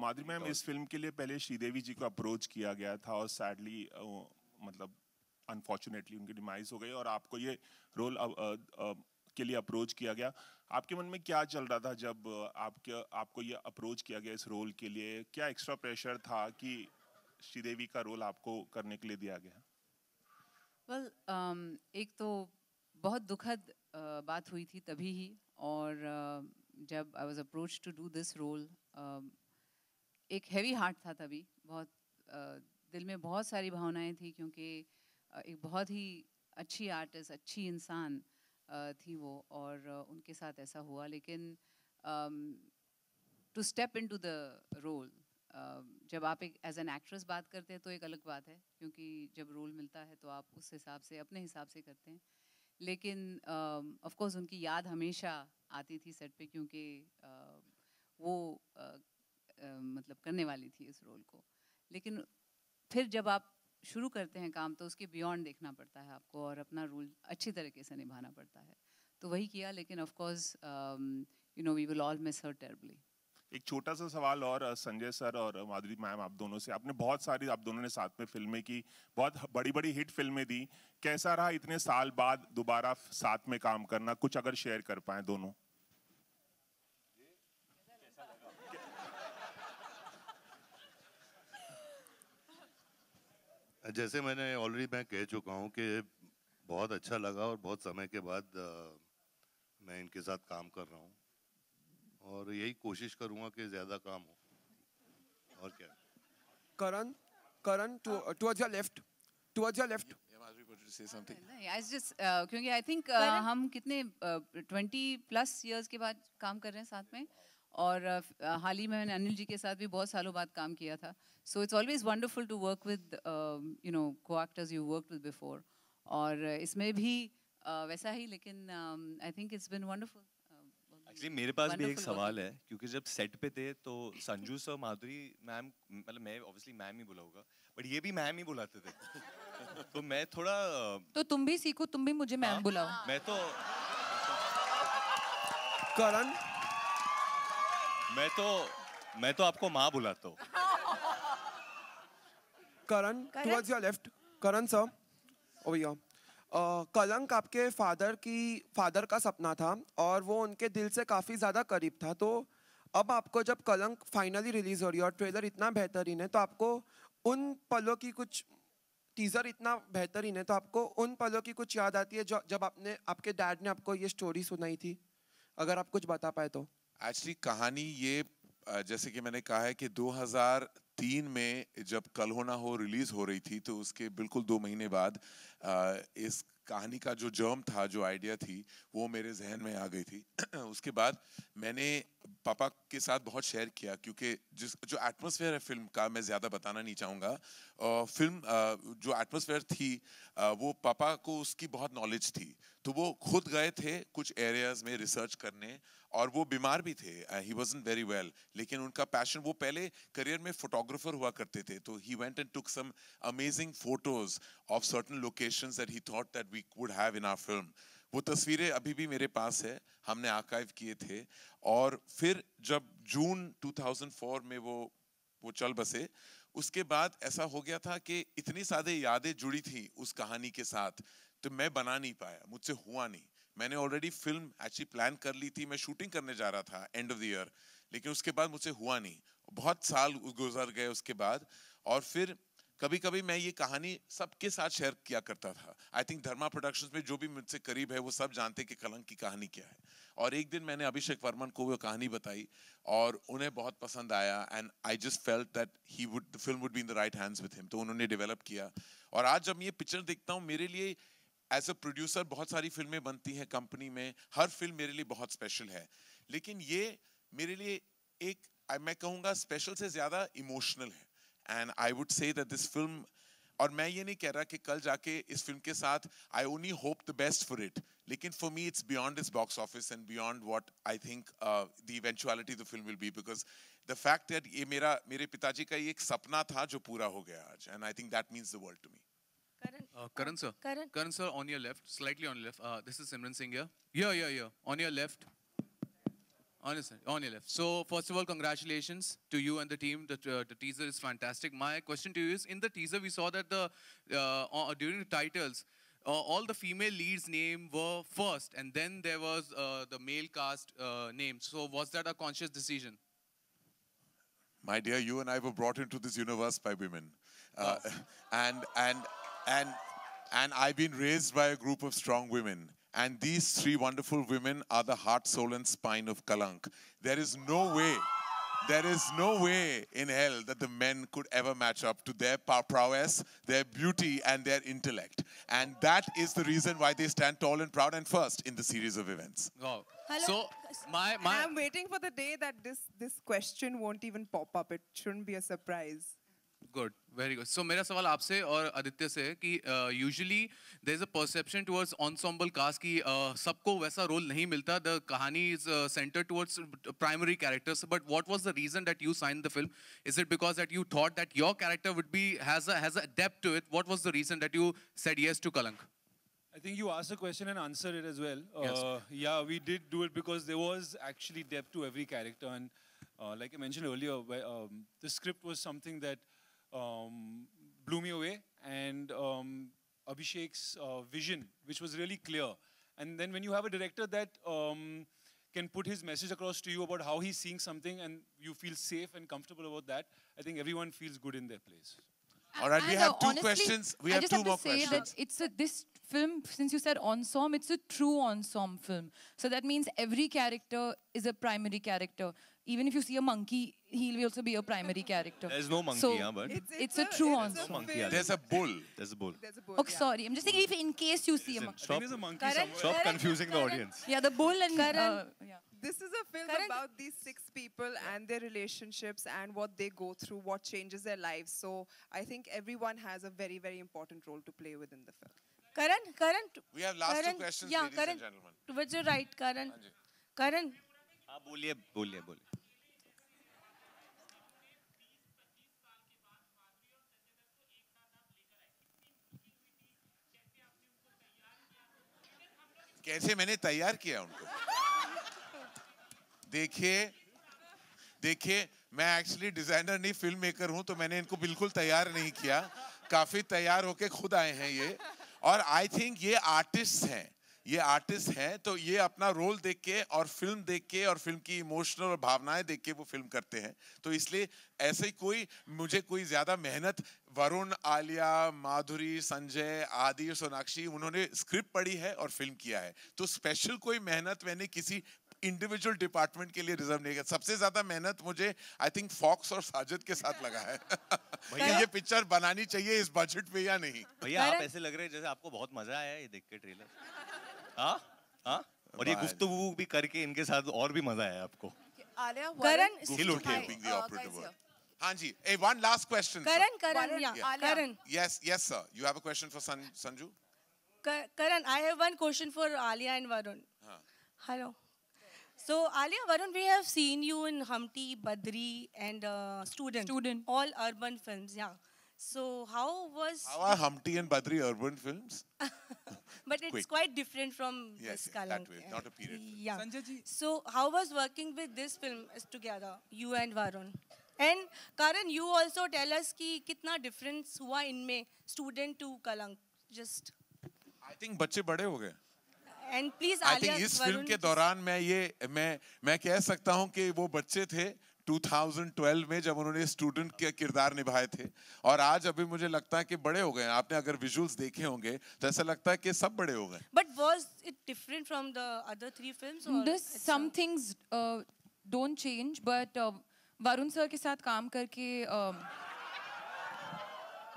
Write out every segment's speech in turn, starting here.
माधुरी ma'am इस film के लिए पहले श्रीदेवी जी को अप्रोच किया गया था और सैडली मतलब अनफॉर्चुनेटली उनकी डिमाइज हो गई और आपको ये रोल अ, अ, अ, के लिए अप्रोच किया गया आपके मन में क्या चल रहा था जब आपके आपको ये अप्रोच किया गया इस रोल के लिए क्या एक्स्ट्रा प्रेशर था कि श्रीदेवी का रोल आपको करने के लिए दिया गया वेल well, um, एक तो बहुत दुखद uh, बात हुई थी तभी ही और uh, जब I was approach to do this role एक हैवी हार्ट था तभी बहुत दिल में बहुत सारी भावनाएं थी क्योंकि एक बहुत ही अच्छी आर्टिस्ट अच्छी इंसान थी वो और उनके साथ ऐसा हुआ लेकिन to step into the role जब आप एक एज एन एक्ट्रेस बात करते हैं तो एक अलग बात है क्योंकि जब रोल मिलता है तो आप उस हिसाब से अपने हिसाब से करते हैं लेकिन ऑफ कोर्स उनकी याद हमेशा आती थी सेट पे क्योंकि वो मतलब करने वाली थी इस रोल को लेकिन फिर जब आप शुरू करते हैं काम तो उसके बियॉन्ड देखना पड़ता है आपको और अपना रोल अच्छी तरीके से निभाना पड़ता है तो वही किया लेकिन of course you know we will all miss her terribly एक छोटा सा सवाल और संजय सर और माधुरी मैम आप दोनों से आपने बहुत सारी आप दोनों ने साथ में फिल्में की बहुत बड़ी बड़ी हिट फिल्में दी कैसा रहा इतने साल बाद दोबारा साथ में काम करना कुछ अगर शेयर कर पाए दोनों जैसे मैंने ऑलरेडी मैं कह चुका हूँ कि बहुत अच्छा लगा और बहुत समय के बाद मैं इनके साथ काम कर रहा हूँ और यही कोशिश करूँगा कि ज़्यादा काम हो और क्या Karan Karan towards your left towards your left क्योंकि आई थिंक uh, हम कितने ट्वेंटी प्लस इयर्स के बाद काम कर रहे हैं साथ में और हाल ही में मैंने अनिल जी के साथ भी बहुत सालों बाद काम किया था so it's always wonderful to work with you know को actors you work with before और इसमें भी वैसा ही लेकिन I think it's been wonderful actually मेरे पास भी एक सवाल है क्योंकि जब सेट पे थे तो संजू सर माधुरी मैम मतलब मैं ऑब्वियसली मैम ही बुलाऊंगा बट ये भी मैम ही बुलाते थे तो मैं थोड़ा तो तुम भी सीखो तुम भी मुझे मैम हाँ। बुलाओ मैं तो करण मैं तो मैं तो आपको माँ बुलाता हूँ Karan towards your left Karan sir ओ भैया कलंक आपके फादर की फादर का सपना था और वो उनके दिल से काफ़ी ज़्यादा करीब था तो अब आपको जब कलंक फाइनली रिलीज़ हो रही है और ट्रेलर इतना बेहतरीन है तो आपको उन पलों की कुछ टीज़र इतना बेहतरीन है तो आपको उन पलों की कुछ याद आती है जो जब आपने आपके डैड ने आपको ये स्टोरी सुनाई थी अगर आप कुछ बता पाए तो एक्चुअली कहानी ये जैसे कि मैंने कहा है कि 2003 में जब कल होना हो रिलीज हो रही थी तो उसके बिल्कुल दो महीने बाद इस कहानी का जो जर्म था जो आइडिया थी वो मेरे जहन में आ गई थी उसके बाद मैंने पापा के साथ बहुत शेयर किया क्योंकि जिस जो एटमोसफेयर है फिल्म का मैं ज़्यादा बताना नहीं चाहूँगा फिल्म जो एटमोसफेयर थी वो पापा को उसकी बहुत नॉलेज थी तो वो खुद गए थे कुछ एरियाज में रिसर्च करने और वो बीमार भी थे ही वॉज वेरी वेल लेकिन उनका पैशन वो पहले करियर में फोटोग्राफर हुआ करते थे तो he went and took some amazing photos of certain लोके locations that he thought that we would have in our film वो तस्वीरें अभी भी मेरे पास है हमने आर्काइव किए थे और फिर जब जून 2004 में वो वो चल बसे उसके बाद ऐसा हो गया था कि इतनी सारे यादें जुड़ी थी उस कहानी के साथ तो मैं बना नहीं पाया मुझसे हुआ नहीं मैंने ऑलरेडी फिल्म एक्चुअली प्लान कर ली थी मैं शूटिंग करने जा रहा था एंड ऑफ द ईयर लेकिन उसके बाद मुझसे हुआ नहीं बहुत साल गुजर गए उसके बाद और फिर कभी कभी मैं ये कहानी सबके साथ शेयर किया करता था आई थिंक धर्मा प्रोडक्शंस में जो भी मुझसे करीब है वो सब जानते कि कलंक की कहानी क्या है और एक दिन मैंने अभिषेक वर्मन को वो कहानी बताई और उन्हें बहुत पसंद आया and I just felt that he would the film would be in the right hands with him तो उन्होंने डेवलप किया और आज जब ये पिक्चर देखता हूँ मेरे लिए एज अ प्रोड्यूसर बहुत सारी फिल्में बनती हैं कंपनी में हर फिल्म मेरे लिए बहुत स्पेशल है लेकिन ये मेरे लिए एक मैं कहूँगा स्पेशल से ज़्यादा इमोशनल है and I would say that this film और मैं ये नहीं कह रहा कि कल जाके इस फिल्म के साथ I only hope the best for it लेकिन for me it's beyond is box office and beyond what I think the eventuality the film will be because the fact that ये मेरा मेरे पिताजी का ये एक सपना था जो पूरा हो गया आज and I think that means the world to me Karan. Uh, Karan sir. Karan. Karan sir, on your left, slightly on your left. Uh, this is Simran Singh here. Yeah, yeah, yeah. On your left, on your, on your left. So first of all, congratulations to you and the team. The, uh, the teaser is fantastic. My question to you is, in the teaser, we saw that the uh, uh during the titles, uh, all the female leads' name were first, and then there was uh, the male cast uh, name. So was that a conscious decision? My dear, you and I were brought into this universe by women, oh. and and and and I've been raised by a group of strong women. And these three wonderful women are the heart, soul, and spine of Kalank. There is no way, there is no way in hell that the men could ever match up to their prowess, their beauty, and their intellect. And that is the reason why they stand tall and proud and first in the series of events. Wow. Hello. So my, my I'm waiting for the day that this this question won't even pop up. It shouldn't be a surprise. Good very good so मेरा सवाल आपसे और आदित्य से है कि usually there is a perception towards ensemble cast की सबको वैसा रोल नहीं मिलता द कहानी is centre towards primary characters but what was the reason that you sign the film is it because that you thought that your character would be has a has to it what was the reason that you said yes to Kalank I think you asked a question and answered it as well. Yes. Uh, yeah, we did do it because there was actually depth to every character. And uh, like I mentioned earlier, where, um, the script was something that um, blew me away. And um, Abhishek's uh, vision, which was really clear. And then when you have a director that um, can put his message across to you about how he's seeing something and you feel safe and comfortable about that, I think everyone feels good in their place. All right, we have two honestly, questions. We I have two have more questions. That it's a, this film, since you said ensemble, it's a true ensemble film. So that means every character is a primary character even if you see a monkey, he'll also be your primary character. There's no monkey, so yeah, but it's, it's, it's a, a, true answer. No monkey, yeah. There's a bull. There's a bull. There's a bull. Okay, yeah. sorry. I'm just saying if in case you see a, mon stop, a monkey. Karan, stop, confusing Karan. the audience. Yeah, the bull and Karan. Uh, yeah. This is a film about these six people and their relationships and what they go through, what changes their lives. So I think everyone has a very, very important role to play within the film. Karan, Karan. We have last Karan, two questions, yeah, ladies Karan, and gentlemen. Towards your right, Karan. Karan. हाँ बोलिए बोलिए बोलिए कैसे मैंने तैयार किया उनको देखिए देखिए मैं एक्चुअली डिजाइनर नहीं फिल्म मेकर हूं तो मैंने इनको बिल्कुल तैयार नहीं किया काफी तैयार होके खुद आए हैं ये और आई थिंक ये आर्टिस्ट हैं ये आर्टिस्ट हैं तो ये अपना रोल देख के और फिल्म देख के और फिल्म की इमोशनल और भावनाएं देख के वो फिल्म करते हैं तो इसलिए ऐसे ही कोई मुझे कोई ज़्यादा मेहनत वरुण आलिया माधुरी संजय आदि सोनाक्षी उन्होंने स्क्रिप्ट पढ़ी है और फिल्म किया है तो स्पेशल कोई मेहनत मैंने किसी इंडिविजुअल डिपार्टमेंट के लिए रिजर्व नहीं किया सबसे ज्यादा मेहनत मुझे आई थिंक फॉक्स और साजिद के साथ लगा है भैया ये पिक्चर बनानी चाहिए इस बजट में या नहीं भैया आप ऐसे लग रहे हैं जैसे आपको बहुत मजा आया ये देख के ट्रेलर हाँ हाँ और ये गुफ्तु भी करके इनके साथ और भी मजा आया आपको करण हिल उठे the operative word. Hanji, hey, one last question. Karan, sir. Karan, yeah, yeah. Karan. Yes, yes, sir. You have a question for San, Sanju? Kar Karan, I have one question for Alia and Varun. Huh. Hello. So, Alia, Varun, we have seen you in Humpty, Badri, and uh, Student. Student. All urban films, yeah. So how was... How are Humpty and Badri urban films? but it's Quick. quite different from yes, this color. Yes, that way, not a period. Yeah. Sanjay ji. So how was working with this film together, you and Varun? And Karan, you also tell us ki kitna difference hua in me student to Kalank, just. I think बच्चे बड़े हो गए. And please, Alia, I think इस film के दौरान मैं ये मैं मैं कह सकता हूँ कि वो बच्चे थे 2012 में जब उन्होंने स्टूडेंट के किरदार निभाए थे और आज अभी मुझे लगता है कि बड़े हो गए आपने अगर विजुअल्स देखे होंगे तो ऐसा लगता है कि सब बड़े हो गए but was it different from the other three films some things don't change but Varun sir के साथ काम करके uh,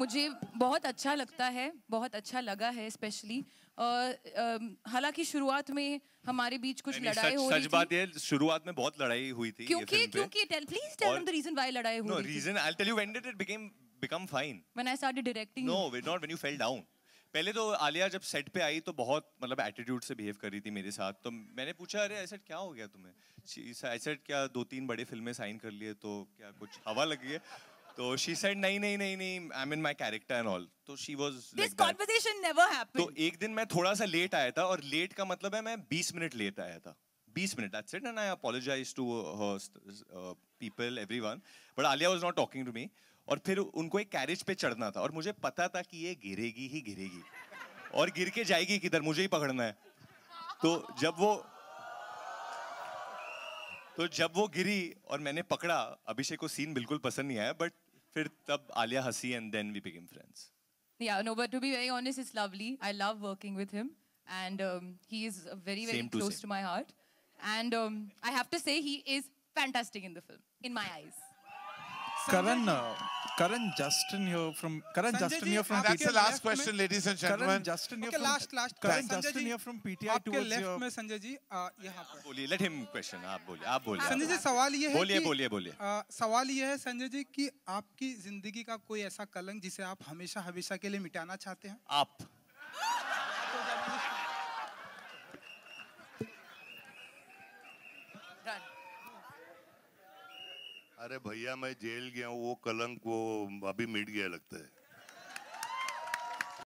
मुझे बहुत अच्छा लगता है बहुत अच्छा लगा है स्पेशली और हालांकि शुरुआत में हमारे बीच कुछ लड़ाई हो रही सच बात ये शुरुआत में बहुत लड़ाई हुई थी क्योंकि क्योंकि tell please tell them the reason why लड़ाई हुई no reason I will tell you when did it became become fine when I started directing no not when you fell down पहले तो आलिया जब सेट पे आई तो बहुत मतलब एटीट्यूड से बिहेव कर रही थी मेरे साथ तो मैंने पूछा अरे ऐसा क्या हो गया तुम्हें ऐसा क्या दो तीन बड़े फिल्में साइन कर लिए तो क्या कुछ हवा लगी है तो शी सेड नहीं नहीं नहीं नहीं I am in my character and all तो she was this conversation never happened तो एक दिन मैं थोड़ा सा लेट आया था और लेट का मतलब है मैं 20 मिनट लेट आया था 20 minutes. That's it. And I apologized to her uh, people, everyone. But Alia was not talking to me. और फिर उनको एक कैरेज पे चढ़ना था और मुझे पता था कि ये गिरेगी ही गिरेगी और गिर के जाएगी किधर मुझे ही पकड़ना है तो जब वो तो जब वो गिरी और मैंने पकड़ा अभिषेक को सीन बिल्कुल पसंद नहीं आया बट फिर तब Alia and then we became friends. Yeah, no, but to be very honest, it's lovely. I love working with him, and um, he is very, very close to, my heart. And um, I have to say, he is fantastic in the film, in my eyes. Karan, Karan Justin here from Karan Sanjay Justin here from. That's the last question, mein, ladies and gentlemen. Karan Justin here okay, from last last. Karan Sanjay Justin here from PTI आपके left में संजय जी यहाँ पर. बोलिए, let him question. आप बोलिए, आप बोलिए. संजय जी सवाल ये है बोलिए, बोलिए, बोलिए. सवाल ये है संजय जी कि आपकी जिंदगी का कोई ऐसा कलंक जिसे आप हमेशा हमेशा के लिए मिटाना चाहते हैं? आप अरे भैया मैं जेल गया हूँ वो कलंक वो अभी मिट गया लगता है